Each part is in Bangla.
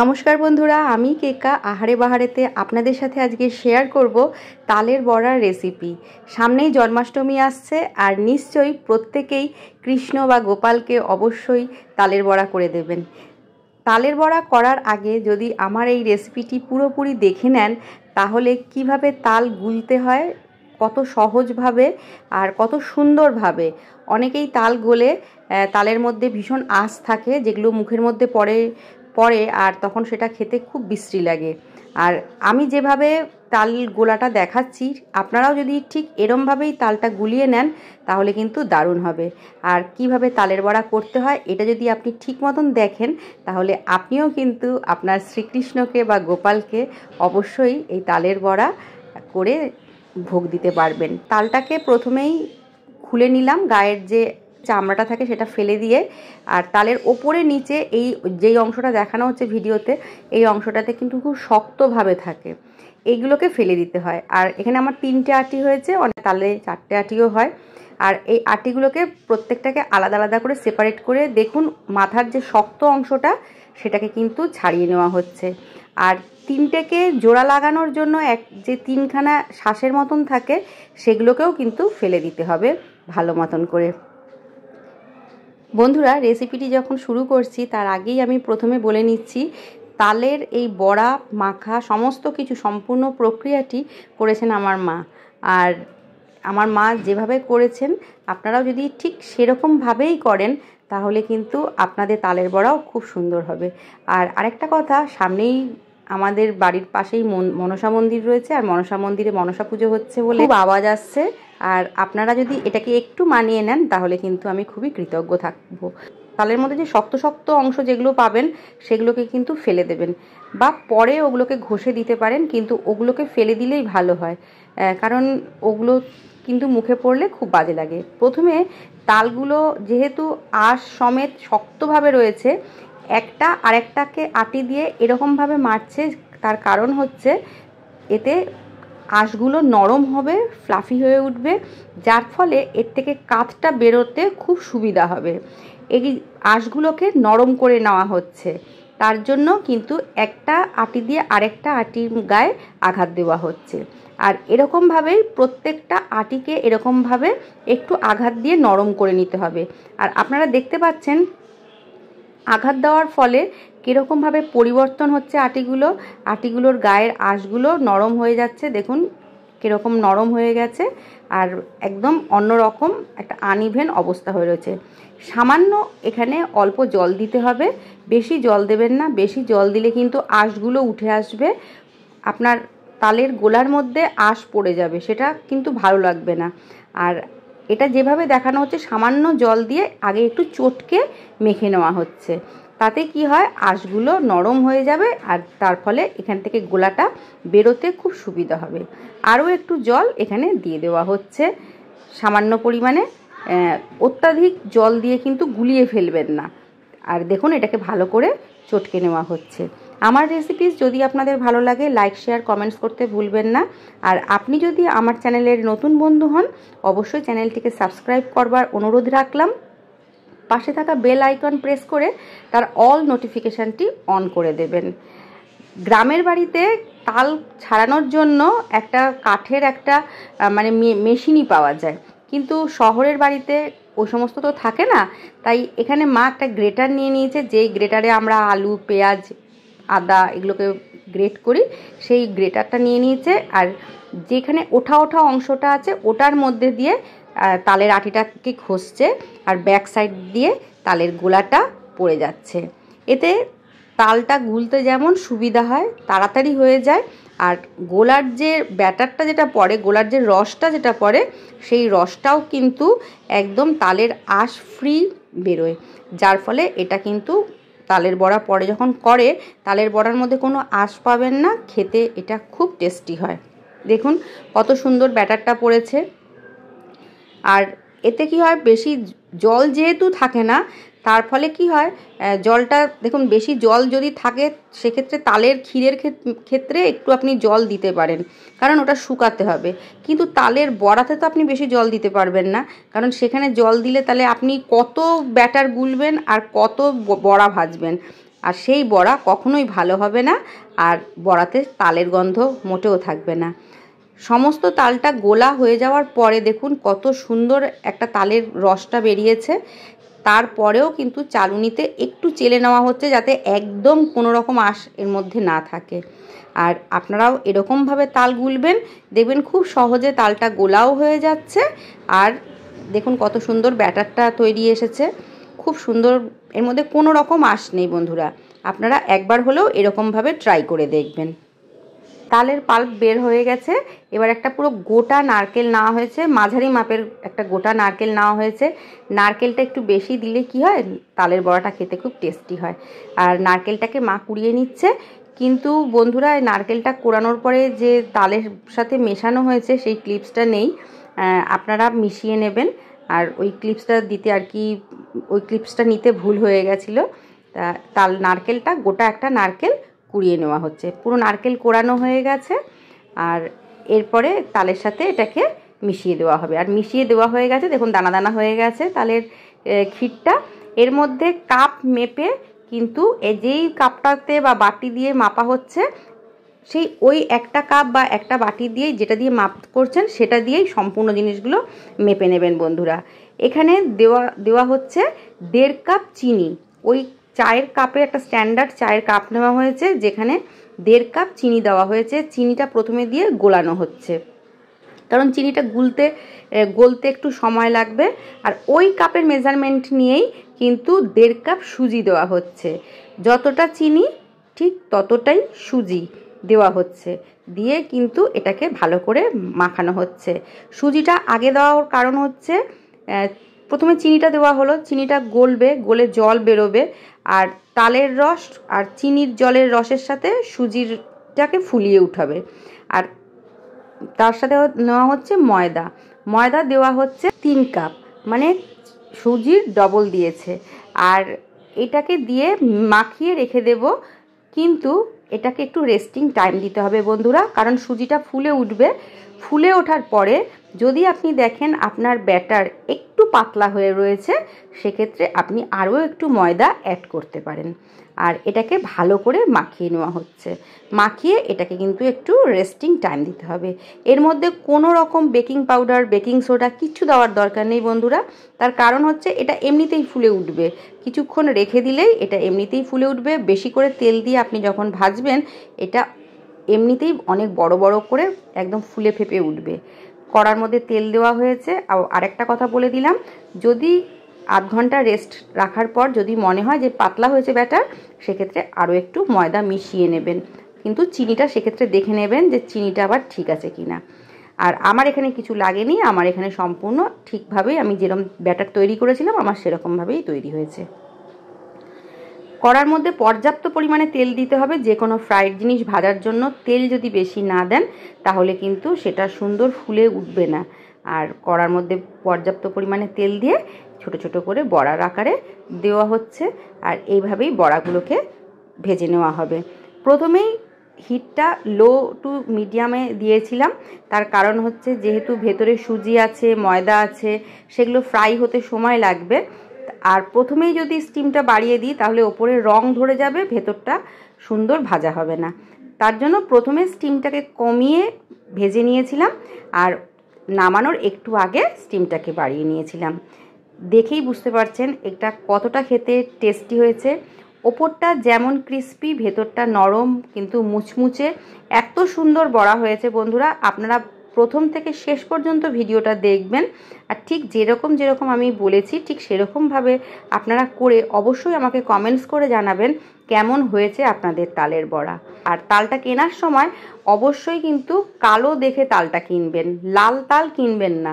নমস্কার বন্ধুরা আমি কেকা আহারে বাহারেতে আপনাদের সাথে আজকে শেয়ার করব তালের বড়ার রেসিপি সামনেই জন্মাষ্টমী আসছে আর নিশ্চয়ই প্রত্যেকেই কৃষ্ণ বা গোপালকে অবশ্যই তালের বড়া করে দেবেন তালের বড়া করার আগে যদি আমার এই রেসিপিটি পুরোপুরি দেখে নেন তাহলে কিভাবে তাল গুলতে হয় কত সহজভাবে আর কত সুন্দরভাবে অনেকেই তাল গলে তালের মধ্যে ভীষণ আঁচ থাকে যেগুলো মুখের মধ্যে পরে পরে আর তখন সেটা খেতে খুব বিশ্রী লাগে আর আমি যেভাবে তাল গোলাটা দেখাচ্ছি আপনারাও যদি ঠিক এরমভাবেই তালটা গুলিয়ে নেন তাহলে কিন্তু দারুণ হবে আর কিভাবে তালের বড়া করতে হয় এটা যদি আপনি ঠিক মতন দেখেন তাহলে আপনিও কিন্তু আপনার শ্রীকৃষ্ণকে বা গোপালকে অবশ্যই এই তালের বড়া করে ভোগ দিতে পারবেন তালটাকে প্রথমেই খুলে নিলাম গায়ের যে চামড়াটা থাকে সেটা ফেলে দিয়ে আর তালের ওপরে নিচে এই যেই অংশটা দেখানো হচ্ছে ভিডিওতে এই অংশটাতে কিন্তু খুব শক্তভাবে থাকে এইগুলোকে ফেলে দিতে হয় আর এখানে আমার তিনটে আটি হয়েছে অনেক তালে চারটে আটিও হয় আর এই আটিগুলোকে প্রত্যেকটাকে আলাদা আলাদা করে সেপারেট করে দেখুন মাথার যে শক্ত অংশটা সেটাকে কিন্তু ছাড়িয়ে নেওয়া হচ্ছে আর তিনটেকে জোড়া লাগানোর জন্য এক যে তিনখানা শ্বাসের মতন থাকে সেগুলোকেও কিন্তু ফেলে দিতে হবে ভালো মতন করে বন্ধুরা রেসিপিটি যখন শুরু করছি তার আগেই আমি প্রথমে বলে নিচ্ছি তালের এই বড়া মাখা সমস্ত কিছু সম্পূর্ণ প্রক্রিয়াটি করেছেন আমার মা আর আমার মা যেভাবে করেছেন আপনারাও যদি ঠিক সেরকমভাবেই করেন তাহলে কিন্তু আপনাদের তালের বড়াও খুব সুন্দর হবে আর আরেকটা কথা সামনেই আমাদের বাড়ির পাশেই মনসা মন্দির রয়েছে আর মনসা মন্দিরে মনসা পুজো হচ্ছে বলে খুব আওয়াজ আসছে আর আপনারা যদি এটাকে একটু মানিয়ে নেন তাহলে কিন্তু আমি খুবই কৃতজ্ঞ থাকব তালের মধ্যে যে শক্ত শক্ত অংশ যেগুলো পাবেন সেগুলোকে কিন্তু ফেলে দেবেন বা পরে ওগুলোকে ঘষে দিতে পারেন কিন্তু ওগুলোকে ফেলে দিলেই ভালো হয় কারণ ওগুলো কিন্তু মুখে পড়লে খুব বাজে লাগে প্রথমে তালগুলো যেহেতু আঁশ সমেত শক্তভাবে রয়েছে একটা আরেকটাকে আটি দিয়ে এরকমভাবে মারছে তার কারণ হচ্ছে এতে আঁশগুলো নরম হবে ফ্লাফি হয়ে উঠবে যার ফলে এর থেকে কাঁধটা বেরোতে খুব সুবিধা হবে এই আঁশগুলোকে নরম করে নেওয়া হচ্ছে তার জন্য কিন্তু একটা আটি দিয়ে আরেকটা আটির গায়ে আঘাত দেওয়া হচ্ছে আর এরকমভাবেই প্রত্যেকটা আটিকে এরকমভাবে একটু আঘাত দিয়ে নরম করে নিতে হবে আর আপনারা দেখতে পাচ্ছেন আঘাত দেওয়ার ফলে কীরকমভাবে পরিবর্তন হচ্ছে আটিগুলো আটিগুলোর গায়ের আঁশগুলো নরম হয়ে যাচ্ছে দেখুন কীরকম নরম হয়ে গেছে আর একদম অন্যরকম একটা আনিভেন অবস্থা হয়ে রয়েছে সামান্য এখানে অল্প জল দিতে হবে বেশি জল দেবেন না বেশি জল দিলে কিন্তু আঁশগুলো উঠে আসবে আপনার তালের গোলার মধ্যে আঁশ পড়ে যাবে সেটা কিন্তু ভালো লাগবে না আর এটা যেভাবে দেখানো হচ্ছে সামান্য জল দিয়ে আগে একটু চটকে মেখে নেওয়া হচ্ছে তাতে কি হয় আঁশগুলো নরম হয়ে যাবে আর তার ফলে এখান থেকে গোলাটা বেরোতে খুব সুবিধা হবে আরও একটু জল এখানে দিয়ে দেওয়া হচ্ছে সামান্য পরিমাণে অত্যাধিক জল দিয়ে কিন্তু গুলিয়ে ফেলবেন না আর দেখুন এটাকে ভালো করে চটকে নেওয়া হচ্ছে আমার রেসিপিস যদি আপনাদের ভালো লাগে লাইক শেয়ার কমেন্টস করতে ভুলবেন না আর আপনি যদি আমার চ্যানেলের নতুন বন্ধু হন অবশ্যই চ্যানেলটিকে সাবস্ক্রাইব করবার অনুরোধ রাখলাম পাশে থাকা বেল আইকন প্রেস করে তার অল নোটিফিকেশানটি অন করে দেবেন গ্রামের বাড়িতে তাল ছাড়ানোর জন্য একটা কাঠের একটা মানে মেশিনই পাওয়া যায় কিন্তু শহরের বাড়িতে ওই সমস্ত তো থাকে না তাই এখানে মা একটা গ্রেটার নিয়ে নিয়েছে যেই গ্রেটারে আমরা আলু পেঁয়াজ আদা এগুলোকে গ্রেট করি সেই গ্রেটারটা নিয়ে নিয়েছে আর যেখানে ওঠা ওঠা অংশটা আছে ওটার মধ্যে দিয়ে তালের আটিটাকে ঘষছে আর ব্যাক সাইড দিয়ে তালের গোলাটা পড়ে যাচ্ছে এতে তালটা গুলতে যেমন সুবিধা হয় তাড়াতাড়ি হয়ে যায় আর গোলার যে ব্যাটারটা যেটা পড়ে গোলার যে রসটা যেটা পড়ে সেই রসটাও কিন্তু একদম তালের আশ ফ্রি বেরোয় যার ফলে এটা কিন্তু তালের বড়া পরে যখন করে তালের বড়ার মধ্যে কোনো আশ পাবেন না খেতে এটা খুব টেস্টি হয় দেখুন কত সুন্দর ব্যাটারটা পড়েছে আর এতে কি হয় বেশি জল যেহেতু থাকে না তার ফলে কি হয় জলটা দেখুন বেশি জল যদি থাকে সেক্ষেত্রে তালের ক্ষীরের ক্ষেত্রে একটু আপনি জল দিতে পারেন কারণ ওটা শুকাতে হবে কিন্তু তালের বড়াতে তো আপনি বেশি জল দিতে পারবেন না কারণ সেখানে জল দিলে তাহলে আপনি কত ব্যাটার গুলবেন আর কত বড়া ভাজবেন আর সেই বড়া কখনোই ভালো হবে না আর বড়াতে তালের গন্ধ মোটেও থাকবে না সমস্ত তালটা গোলা হয়ে যাওয়ার পরে দেখুন কত সুন্দর একটা তালের রসটা বেরিয়েছে তারপরেও কিন্তু চালুনিতে একটু চেলে নেওয়া হচ্ছে যাতে একদম কোনো রকম আঁশ এর মধ্যে না থাকে আর আপনারাও এরকমভাবে তাল গুলবেন দেখবেন খুব সহজে তালটা গোলাও হয়ে যাচ্ছে আর দেখুন কত সুন্দর ব্যাটারটা তৈরি এসেছে খুব সুন্দর এর মধ্যে কোনো রকম আশ নেই বন্ধুরা আপনারা একবার হলেও এরকমভাবে ট্রাই করে দেখবেন তালের পাল্প বের হয়ে গেছে এবার একটা পুরো গোটা নারকেল নেওয়া হয়েছে মাঝারি মাপের একটা গোটা নারকেল নেওয়া হয়েছে নারকেলটা একটু বেশি দিলে কি হয় তালের বড়াটা খেতে খুব টেস্টি হয় আর নারকেলটাকে মা কুড়িয়ে নিচ্ছে কিন্তু বন্ধুরা নারকেলটা কোরানোর পরে যে তালের সাথে মেশানো হয়েছে সেই ক্লিপসটা নেই আপনারা মিশিয়ে নেবেন আর ওই ক্লিপসটা দিতে আর কি ওই ক্লিপসটা নিতে ভুল হয়ে গেছিলো তা তাল নারকেলটা গোটা একটা নারকেল কুড়িয়ে নেওয়া হচ্ছে পুরো নারকেল কোড়ানো হয়ে গেছে আর এরপরে তালের সাথে এটাকে মিশিয়ে দেওয়া হবে আর মিশিয়ে দেওয়া হয়ে গেছে দেখুন দানা দানা হয়ে গেছে তালের ক্ষীরটা এর মধ্যে কাপ মেপে কিন্তু যেই কাপটাতে বা বাটি দিয়ে মাপা হচ্ছে সেই ওই একটা কাপ বা একটা বাটি দিয়ে যেটা দিয়ে মাপ করছেন সেটা দিয়েই সম্পূর্ণ জিনিসগুলো মেপে নেবেন বন্ধুরা এখানে দেওয়া দেওয়া হচ্ছে দেড় কাপ চিনি ওই চায়ের কাপে একটা স্ট্যান্ডার্ড চায়ের কাপ নেওয়া হয়েছে যেখানে দেড় কাপ চিনি দেওয়া হয়েছে চিনিটা প্রথমে দিয়ে গোলানো হচ্ছে কারণ চিনিটা গুলতে গলতে একটু সময় লাগবে আর ওই কাপের মেজারমেন্ট নিয়েই কিন্তু দেড় কাপ সুজি দেওয়া হচ্ছে যতটা চিনি ঠিক ততটাই সুজি দেওয়া হচ্ছে দিয়ে কিন্তু এটাকে ভালো করে মাখানো হচ্ছে সুজিটা আগে দেওয়ার কারণ হচ্ছে প্রথমে চিনিটা দেওয়া হলো চিনিটা গলবে গলে জল বেরোবে আর তালের রস আর চিনির জলের রসের সাথে সুজিরটাকে ফুলিয়ে উঠাবে আর তার সাথে নেওয়া হচ্ছে ময়দা ময়দা দেওয়া হচ্ছে তিন কাপ মানে সুজির ডবল দিয়েছে আর এটাকে দিয়ে মাখিয়ে রেখে দেব কিন্তু এটাকে একটু রেস্টিং টাইম দিতে হবে বন্ধুরা কারণ সুজিটা ফুলে উঠবে ফুলে ওঠার পরে যদি আপনি দেখেন আপনার ব্যাটার পাতলা হয়ে রয়েছে সেক্ষেত্রে আপনি আরও একটু ময়দা অ্যাড করতে পারেন আর এটাকে ভালো করে মাখিয়ে নেওয়া হচ্ছে মাখিয়ে এটাকে কিন্তু একটু রেস্টিং টাইম দিতে হবে এর মধ্যে কোনো রকম বেকিং পাউডার বেকিং সোডা কিছু দেওয়ার দরকার নেই বন্ধুরা তার কারণ হচ্ছে এটা এমনিতেই ফুলে উঠবে কিছুক্ষণ রেখে দিলেই এটা এমনিতেই ফুলে উঠবে বেশি করে তেল দিয়ে আপনি যখন ভাজবেন এটা এমনিতেই অনেক বড় বড় করে একদম ফুলে ফেপে উঠবে কড়ার মধ্যে তেল দেওয়া হয়েছে আরেকটা কথা বলে দিলাম যদি আধ ঘন্টা রেস্ট রাখার পর যদি মনে হয় যে পাতলা হয়েছে ব্যাটার সেক্ষেত্রে আরও একটু ময়দা মিশিয়ে নেবেন কিন্তু চিনিটা সেক্ষেত্রে দেখে নেবেন যে চিনিটা আবার ঠিক আছে কিনা আর আমার এখানে কিছু লাগেনি আমার এখানে সম্পূর্ণ ঠিকভাবেই আমি যেরকম ব্যাটার তৈরি করেছিলাম আমার সেরকমভাবেই তৈরি হয়েছে কড়ার মধ্যে পর্যাপ্ত পরিমাণে তেল দিতে হবে যে কোনো ফ্রাইড জিনিস ভাজার জন্য তেল যদি বেশি না দেন তাহলে কিন্তু সেটা সুন্দর ফুলে উঠবে না আর কড়ার মধ্যে পর্যাপ্ত পরিমাণে তেল দিয়ে ছোট ছোট করে বড়ার আকারে দেওয়া হচ্ছে আর এইভাবেই বড়াগুলোকে ভেজে নেওয়া হবে প্রথমেই হিটটা লো টু মিডিয়ামে দিয়েছিলাম তার কারণ হচ্ছে যেহেতু ভেতরে সুজি আছে ময়দা আছে সেগুলো ফ্রাই হতে সময় লাগবে আর প্রথমেই যদি স্টিমটা বাড়িয়ে দিই তাহলে ওপরে রং ধরে যাবে ভেতরটা সুন্দর ভাজা হবে না তার জন্য প্রথমে স্টিমটাকে কমিয়ে ভেজে নিয়েছিলাম আর নামানোর একটু আগে স্টিমটাকে বাড়িয়ে নিয়েছিলাম দেখেই বুঝতে পারছেন এটা কতটা খেতে টেস্টি হয়েছে ওপরটা যেমন ক্রিস্পি ভেতরটা নরম কিন্তু মুচমুচে এত সুন্দর বড়া হয়েছে বন্ধুরা আপনারা প্রথম থেকে শেষ পর্যন্ত ভিডিওটা দেখবেন আর ঠিক যেরকম যেরকম আমি বলেছি ঠিক সেরকমভাবে আপনারা করে অবশ্যই আমাকে কমেন্টস করে জানাবেন কেমন হয়েছে আপনাদের তালের বড়া আর তালটা কেনার সময় অবশ্যই কিন্তু কালো দেখে তালটা কিনবেন লাল তাল কিনবেন না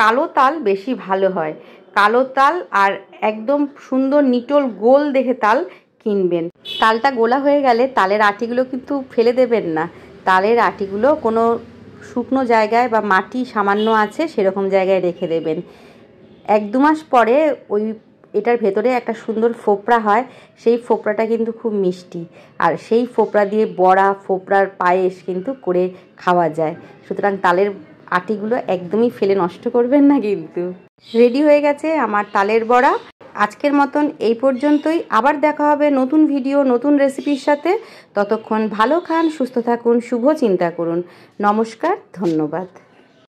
কালো তাল বেশি ভালো হয় কালো তাল আর একদম সুন্দর নিটল গোল দেখে তাল কিনবেন তালটা গোলা হয়ে গেলে তালের আটিগুলো কিন্তু ফেলে দেবেন না তালের আটিগুলো কোনো শুকনো জায়গায় বা মাটি সামান্য আছে সেরকম জায়গায় রেখে দেবেন এক দু মাস পরে ওই এটার ভেতরে একটা সুন্দর ফোপড়া হয় সেই ফোপড়াটা কিন্তু খুব মিষ্টি আর সেই ফোপড়া দিয়ে বড়া ফোপড়ার পায়েস কিন্তু করে খাওয়া যায় সুতরাং তালের আটিগুলো একদমই ফেলে নষ্ট করবেন না কিন্তু রেডি হয়ে গেছে আমার তালের বড়া আজকের মতন এই পর্যন্তই আবার দেখা হবে নতুন ভিডিও নতুন রেসিপির সাথে ততক্ষণ ভালো খান সুস্থ থাকুন শুভ চিন্তা করুন নমস্কার ধন্যবাদ